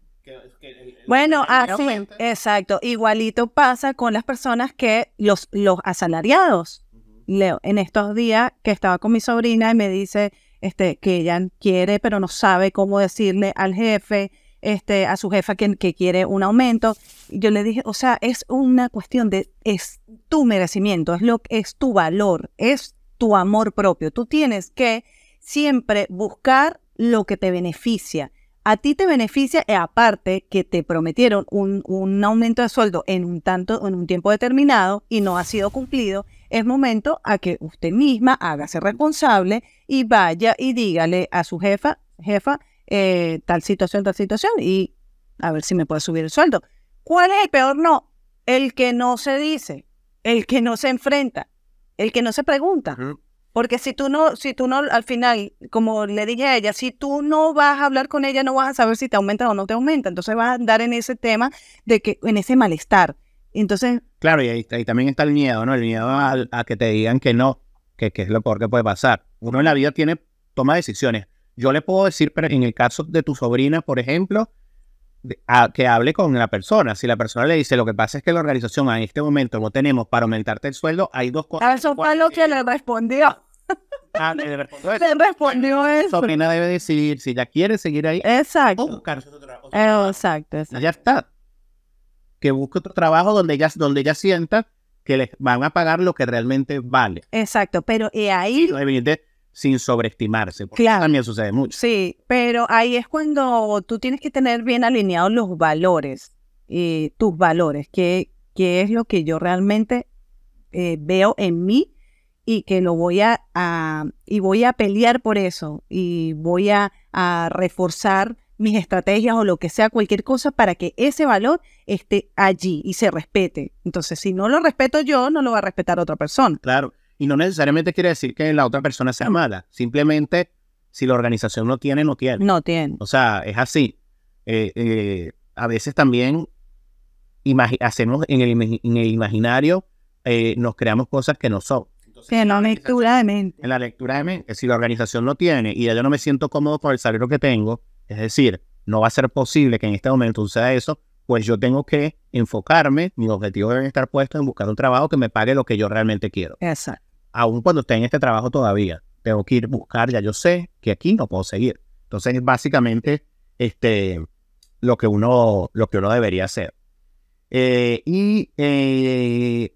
bueno, así, exacto. Igualito pasa con las personas que, los, los asalariados. Leo, en estos días que estaba con mi sobrina y me dice este, que ella quiere, pero no sabe cómo decirle al jefe, este, a su jefa que, quiere un aumento. Yo le dije, o sea, es una cuestión de, es tu merecimiento, es, lo, es tu valor, es tu amor propio. Tú tienes que siempre buscar lo que te beneficia a ti te beneficia, eh, aparte que te prometieron un, aumento de sueldo en un tanto, en un tiempo determinado y no ha sido cumplido, es momento a que usted misma hágase responsable y vaya y dígale a su jefa, jefa, eh, tal situación, tal situación, y a ver si me puede subir el sueldo. ¿Cuál es el peor no? El que no se dice, el que no se enfrenta, el que no se pregunta. Porque si tú no, si tú no, al final, como le dije a ella, si tú no vas a hablar con ella, no vas a saber si te aumenta o no te aumenta. Entonces vas a andar en ese tema de que, en ese malestar. Entonces. Claro, y ahí, también está el miedo, ¿no? El miedo a, que te digan que no, que, es lo peor que puede pasar. Uno en la vida tiene, toma decisiones. Yo le puedo decir, pero en el caso de tu sobrina, por ejemplo, que hable con la persona. Si la persona le dice, lo que pasa es que la organización en este momento no tenemos para aumentarte el sueldo, hay dos cosas. Eso fue lo que le respondió. [laughs] Ah, le respondió, eso. Le respondió debe decidir si ya quiere seguir ahí. Exacto. O buscarse otro trabajo. Eh, exacto, Allá Ya está. Que busque otro trabajo donde ella, donde ella sienta que les van a pagar lo que realmente vale. Exacto, pero y ahí sin sobreestimarse. Porque También sucede mucho. Sí, pero ahí es cuando tú tienes que tener bien alineados los valores, eh, tus valores, qué, qué es lo que yo realmente eh, veo en mí y que lo voy a, y voy a pelear por eso y voy a, a, reforzar mis estrategias o lo que sea, cualquier cosa para que ese valor esté allí y se respete. Entonces, si no lo respeto yo, no lo va a respetar otra persona. Claro. Y no necesariamente quiere decir que la otra persona sea mala. Simplemente, si la organización no tiene, no tiene. No tiene. O sea, es así. Eh, eh, a veces también hacemos en el, imaginario, eh, nos creamos cosas que no son. en la lectura de mente. En la lectura de mente. Si la organización no tiene y ya yo no me siento cómodo por el salario que tengo, es decir, no va a ser posible que en este momento sea eso, pues yo tengo que enfocarme, mis objetivos deben estar puesto en buscar un trabajo que me pague lo que yo realmente quiero. Exacto aun cuando esté en este trabajo todavía, tengo que ir a buscar, ya yo sé que aquí no puedo seguir. Entonces, básicamente, este, lo, que uno, lo que uno debería hacer. Eh, y eh,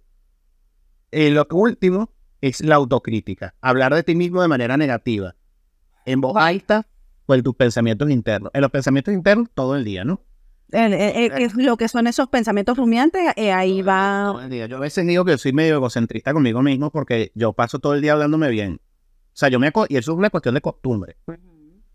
eh, lo último es la autocrítica, hablar de ti mismo de manera negativa, en voz alta o pues, en tus pensamientos internos. En los pensamientos internos todo el día, ¿no? Eh, lo que son esos pensamientos rumiantes, y eh, ahí va. Yo a veces digo que soy medio egocentrista conmigo mismo porque yo paso todo el día hablándome bien. O sea, yo me. Y eso es una cuestión de costumbre.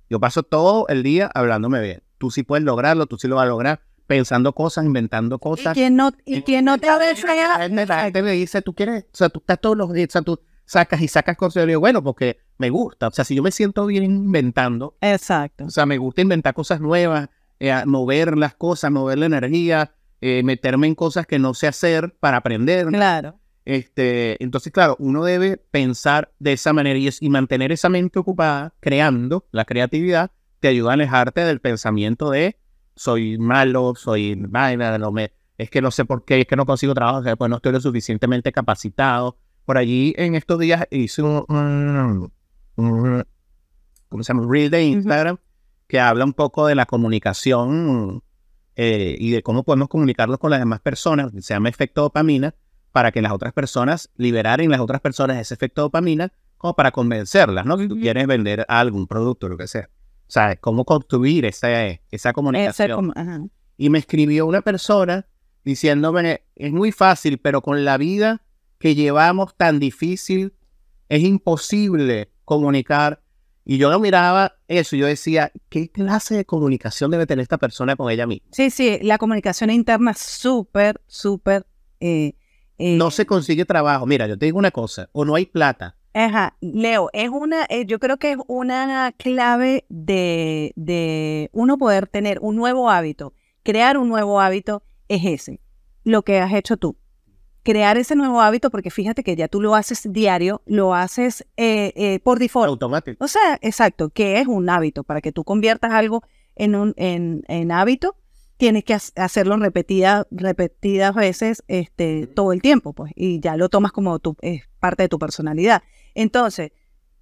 Yo paso todo el día hablándome bien. Tú sí puedes lograrlo, tú sí lo vas a lograr, pensando cosas, inventando cosas. Y quien no, y quien no te ha La gente me dice, tú quieres. O sea, tú estás todos los días. O sea, tú sacas y sacas cosas. Yo digo, bueno, porque me gusta. O sea, si yo me siento bien inventando. Exacto. O sea, me gusta inventar cosas nuevas eh, mover las cosas, mover la energía, eh, meterme en cosas que no sé hacer para aprender. Claro. Este, entonces, claro, uno debe pensar de esa manera y, y mantener esa mente ocupada, creando la creatividad, te ayuda a alejarte del pensamiento de soy malo, soy vaina, no es que no sé por qué, es que no consigo trabajo, pues no estoy lo suficientemente capacitado. Por allí en estos días hice un, ¿cómo se llama? Reel de Instagram que habla un poco de la comunicación eh, y de cómo podemos comunicarnos con las demás personas, que se llama efecto dopamina, para que las otras personas liberaren las otras personas ese efecto dopamina como para convencerlas, ¿no? Que tú quieres vender algún producto, lo que sea. O sea, cómo construir esa, esa comunicación. Y me escribió una persona diciéndome, es muy fácil, pero con la vida que llevamos tan difícil, es imposible comunicar y yo lo miraba eso yo decía, ¿qué clase de comunicación debe tener esta persona con ella misma? Sí, sí, la comunicación interna es súper, súper... Eh, eh, no se consigue trabajo. Mira, yo te digo una cosa, o no hay plata. Ajá, Leo, es una, eh, yo creo que es una clave de, de uno poder tener un nuevo hábito, crear un nuevo hábito es ese, lo que has hecho tú crear ese nuevo hábito, porque fíjate que ya tú lo haces diario, lo haces eh, eh, por default. Automático. O sea, exacto, que es un hábito. Para que tú conviertas algo en, un, hábito, tienes que hacerlo repetidas repetidas veces este, todo el tiempo, pues, y ya lo tomas como tu, parte de tu personalidad. Entonces,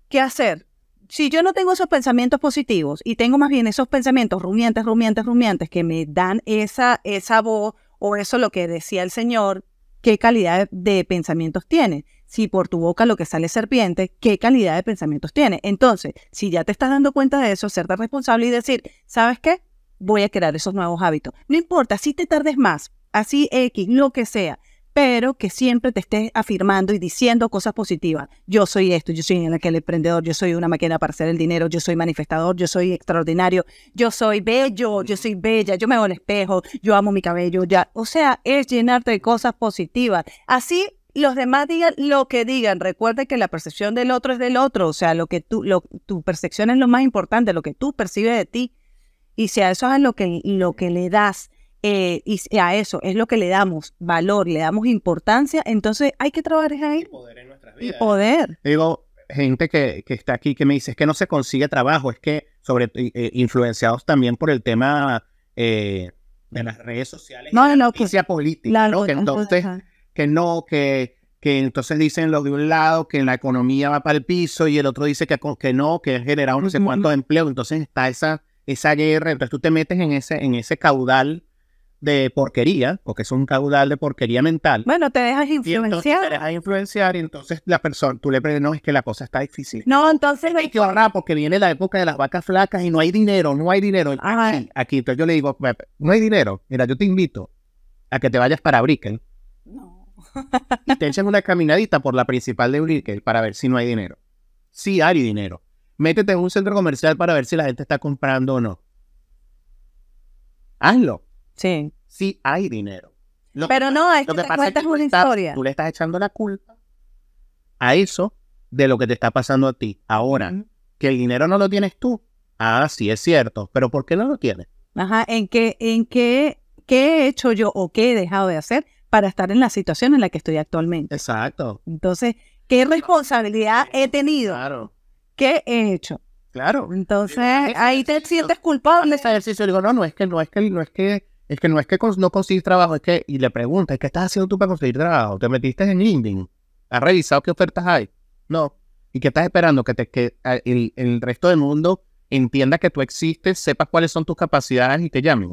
¿qué hacer? Si yo no tengo esos pensamientos positivos y tengo más bien esos pensamientos rumiantes, rumiantes, rumiantes, que me dan esa, esa voz o eso lo que decía el Señor, qué calidad de, pensamientos tiene? Si por tu boca lo que sale es serpiente, ¿qué calidad de pensamientos tiene? Entonces, si ya te estás dando cuenta de eso, serte responsable y decir, ¿sabes qué? Voy a crear esos nuevos hábitos. No importa, si te tardes más, así X, lo que sea, pero que siempre te estés afirmando y diciendo cosas positivas. Yo soy esto, yo soy aquel emprendedor, yo soy una máquina para hacer el dinero, yo soy manifestador, yo soy extraordinario, yo soy bello, yo soy bella, yo me veo el espejo, yo amo mi cabello, ya. O sea, es llenarte de cosas positivas. Así los demás digan lo que digan. Recuerda que la percepción del otro es del otro. O sea, lo que tú, tu percepción es lo más importante, lo que tú percibes de ti. Y si a eso es lo que, lo que le das eh, y a eso es lo que le damos valor, le damos importancia, entonces hay que trabajar ahí. El poder en ¿eh? poder. Digo, gente que, está aquí que me dice, es que no se consigue trabajo, es que sobre eh, influenciados también por el tema de las redes sociales, no, la pues, que, política, que entonces, que no, que, que entonces dicen lo de un lado que la economía va para el piso y el otro dice que, que no, que es generado no sé cuánto empleo, entonces está esa, esa guerra, entonces tú te metes en ese, en ese caudal de porquería, porque es un caudal de porquería mental. Bueno, te dejas influenciar. Te dejas influenciar y entonces la persona, tú le preguntas, no, es que la cosa está difícil. No, entonces... Hay que ahorrar porque viene la época de las vacas flacas y no hay dinero, no hay dinero. Ah, aquí, entonces yo le digo, no hay dinero, mira, yo te invito a que te vayas para Brickell. No. [laughs] y te echen una caminadita por la principal de Brickell para ver si no hay dinero. Sí hay dinero. Métete en un centro comercial para ver si la gente está comprando o no. Hazlo Sí. Sí hay dinero. Pero no, es que, te una historia. tú le estás echando la culpa a eso de lo que te está pasando a ti. Ahora, que el dinero no lo tienes tú. Ah, sí, es cierto. Pero ¿por qué no lo tienes? Ajá, ¿en qué, en qué, qué he hecho yo o qué he dejado de hacer para estar en la situación en la que estoy actualmente? Exacto. Entonces, ¿qué responsabilidad he tenido? Claro. ¿Qué he hecho? Claro. Entonces, ahí te sientes culpable. Ese ejercicio, digo, no, no es que no es que no es que es que no es que no consigues trabajo, es que, y le preguntas, ¿qué estás haciendo tú para conseguir trabajo? ¿Te metiste en LinkedIn? ¿Has revisado qué ofertas hay? No. ¿Y qué estás esperando? Que, te, que ah, el, resto del mundo entienda que tú existes, sepas cuáles son tus capacidades y te llamen.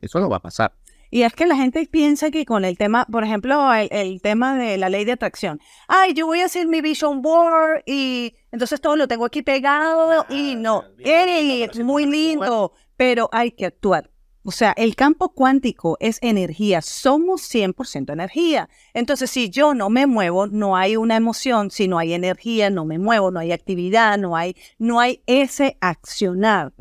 Eso no va a pasar. Y es que la gente piensa que con el tema, por ejemplo, el, tema de la ley de atracción. Ay, yo voy a hacer mi vision board y entonces todo lo tengo aquí pegado y no. es muy lindo, pero hay que actuar. O sea, el campo cuántico es energía, somos 100% energía. Entonces, si yo no me muevo, no hay una emoción, si no hay energía, no me muevo, no hay actividad, no hay, no hay ese accionar.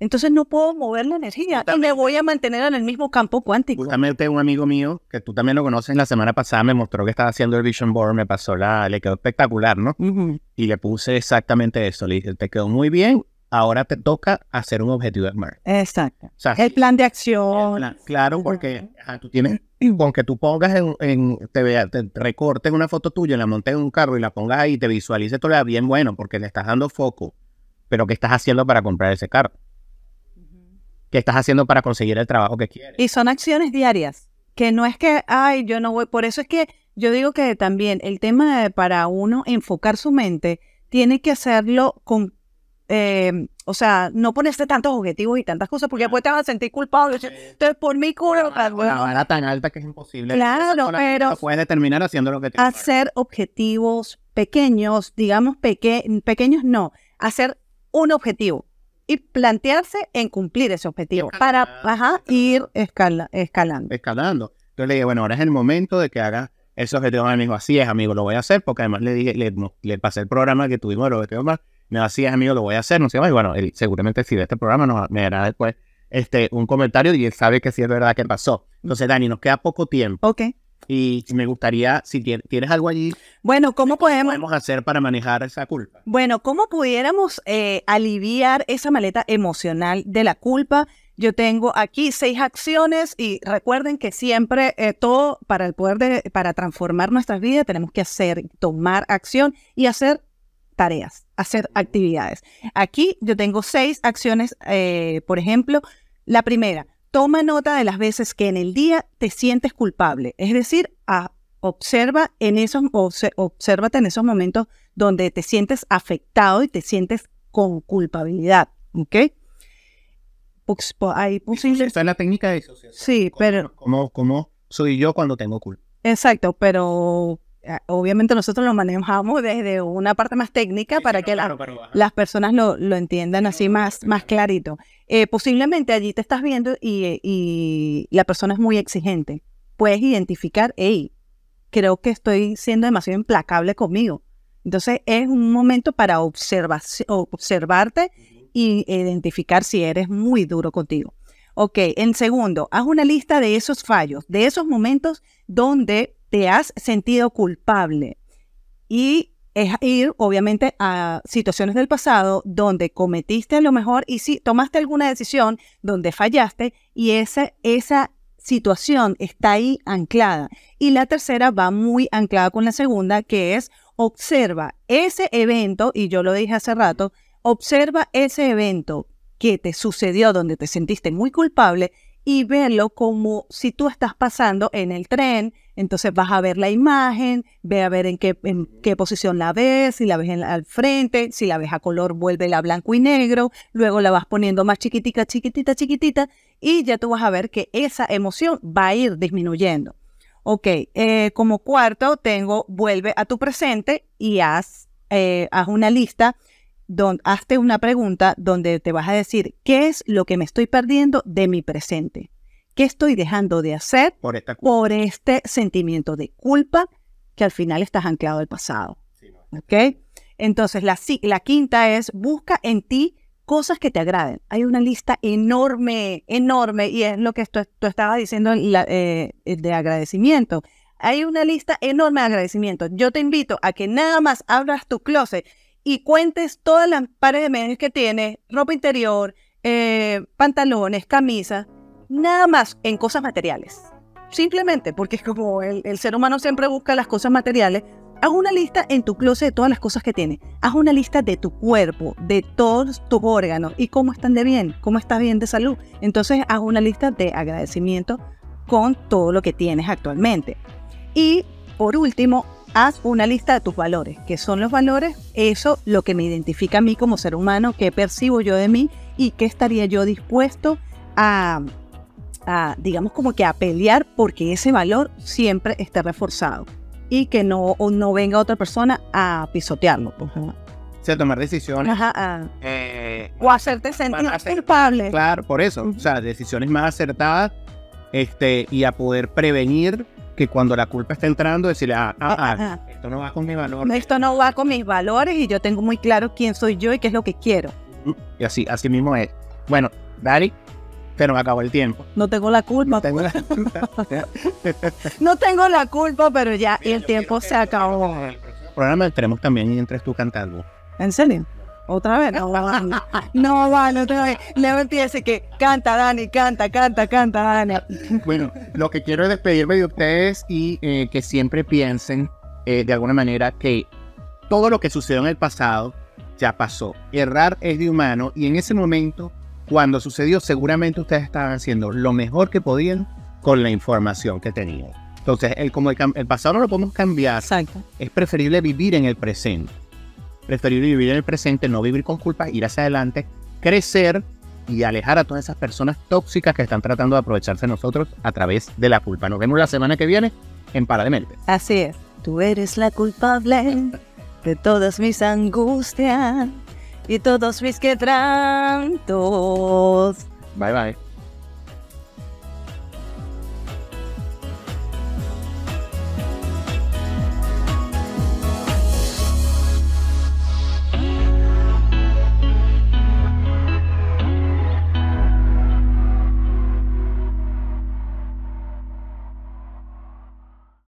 Entonces no puedo mover la energía y me voy a mantener en el mismo campo cuántico. Justamente un amigo mío, que tú también lo conoces, la semana pasada me mostró que estaba haciendo el Vision Board, me pasó la, le quedó espectacular, ¿no? Y le puse exactamente eso, le dije, te quedó muy bien, ahora te toca hacer un objetivo de SMART. Exacto. el plan de acción. claro, porque ah, tú tienes, aunque [clears throat] tú pongas en, te, recortes una foto tuya, la montes en un carro y la pongas ahí y te visualices todo bien bueno, porque le estás dando foco. Pero ¿qué estás haciendo para comprar ese carro? ¿Qué estás haciendo para conseguir el trabajo que quieres? Y son acciones diarias, que no es que, ay, yo no voy, por eso es que yo digo que también el tema de para uno enfocar su mente tiene que hacerlo con Em, o sea, no ponerte tantos objetivos y tantas cosas, porque después te vas a sentir culpable. Entonces, por mi culo. La barra tan alta que es imposible. Claro, pero. Puedes determinar haciendo lo que te Hacer objetivos pequeños, digamos pequeños no, hacer un objetivo y plantearse en cumplir ese objetivo para ir escala escalando. Escalando. Entonces le dije, bueno, ahora es el momento de que haga ese objetivo. así es, amigo, lo voy a hacer porque además le dije, le, le pasé el programa que tuvimos de los objetivos más me hacía amigo, lo voy a hacer, no sé, bueno, él seguramente si de este programa nos, me hará después este, un comentario y él sabe que sí es verdad que pasó. Entonces, Dani, nos queda poco tiempo. Ok. Y me gustaría, si tienes, algo allí. Bueno, ¿cómo podemos, hacer para manejar esa culpa? Bueno, ¿cómo pudiéramos eh, aliviar esa maleta emocional de la culpa? Yo tengo aquí seis acciones y recuerden que siempre eh, todo para el poder de, para transformar nuestras vidas tenemos que hacer, tomar acción y hacer tareas hacer actividades. Aquí yo tengo seis acciones, eh, por ejemplo. La primera, toma nota de las veces que en el día te sientes culpable, es decir, observa en esos, en esos momentos donde te sientes afectado y te sientes con culpabilidad, ¿ok? Pues, está la técnica de disociación. Sí, pero... ¿Cómo, cómo soy yo cuando tengo culpa? Exacto, pero obviamente nosotros lo manejamos desde una parte más técnica para que las personas lo, lo entiendan así más, más clarito. Eh, posiblemente allí te estás viendo y, la persona es muy exigente. Puedes identificar, hey, creo que estoy siendo demasiado implacable conmigo. Entonces es un momento para observarte y identificar si eres muy duro contigo. Ok, en segundo, haz una lista de esos fallos, de esos momentos donde te has sentido culpable y es ir obviamente a situaciones del pasado donde cometiste lo mejor y si tomaste alguna decisión donde fallaste y esa, esa situación está ahí anclada. Y la tercera va muy anclada con la segunda que es observa ese evento y yo lo dije hace rato, observa ese evento que te sucedió donde te sentiste muy culpable y verlo como si tú estás pasando en el tren, entonces vas a ver la imagen, ve a ver en qué, posición la ves, si la ves al frente, si la ves a color, vuelve a blanco y negro, luego la vas poniendo más chiquitita, chiquitita, chiquitita, y ya tú vas a ver que esa emoción va a ir disminuyendo. Ok, eh, como cuarto tengo, vuelve a tu presente y haz, eh, haz una lista, hazte una pregunta donde te vas a decir, ¿qué es lo que me estoy perdiendo de mi presente? ¿Qué estoy dejando de hacer por, este sentimiento de culpa que al final estás anclado al pasado? Entonces, la, quinta es, busca en ti cosas que te agraden. Hay una lista enorme, enorme, y es lo que tú, estabas diciendo eh, de agradecimiento. Hay una lista enorme de agradecimientos. Yo te invito a que nada más abras tu closet y cuentes todas las pares de medios que tienes, ropa interior, eh, pantalones, camisas, nada más en cosas materiales. Simplemente porque es como el, ser humano siempre busca las cosas materiales, haz una lista en tu closet de todas las cosas que tienes. Haz una lista de tu cuerpo, de todos tus órganos y cómo están de bien, cómo estás bien de salud. Entonces haz una lista de agradecimiento con todo lo que tienes actualmente. Y por último, haz una lista de tus valores. ¿Qué son los valores? Eso lo que me identifica a mí como ser humano, qué percibo yo de mí y qué estaría yo dispuesto a digamos como que a pelear porque ese valor siempre esté reforzado y que no, no venga otra persona a pisotearlo. Pues, o sea, tomar decisiones. Eh, o hacerte sentir culpable. Claro, por eso. O sea, decisiones más acertadas este, y a poder prevenir que cuando la culpa está entrando, decirle, ah, ah, ah esto no va con mis valores. Esto no va con mis valores y yo tengo muy claro quién soy yo y qué es lo que quiero. Y así, así mismo es. Bueno, Dari, se este, me acabó el tiempo. No tengo la culpa. [laughs] No tengo la culpa, pero ya el tiempo se acabó. El programa tenemos también y entres tú cantando. ¿En serio? Otra vez, no va No vale, otra vez. Luego empieces que canta, Dani, canta, canta, canta, Dani. Bueno, lo que quiero es despedirme de ustedes y eh, que siempre piensen eh, de alguna manera que todo lo que sucedió en el pasado ya pasó. Errar es de humano y en ese momento cuando sucedió, seguramente ustedes estaban haciendo lo mejor que podían con la información que tenían. Entonces, el, como el, pasado no lo podemos cambiar, es preferible vivir en el presente. Preferible vivir en el presente, no vivir con culpa, ir hacia adelante, crecer y alejar a todas esas personas tóxicas que están tratando de aprovecharse de nosotros a través de la culpa. Nos vemos la semana que viene en Mente. Así es. Tú eres la culpable de todas mis angustias y todos mis quebrantos. Bye bye.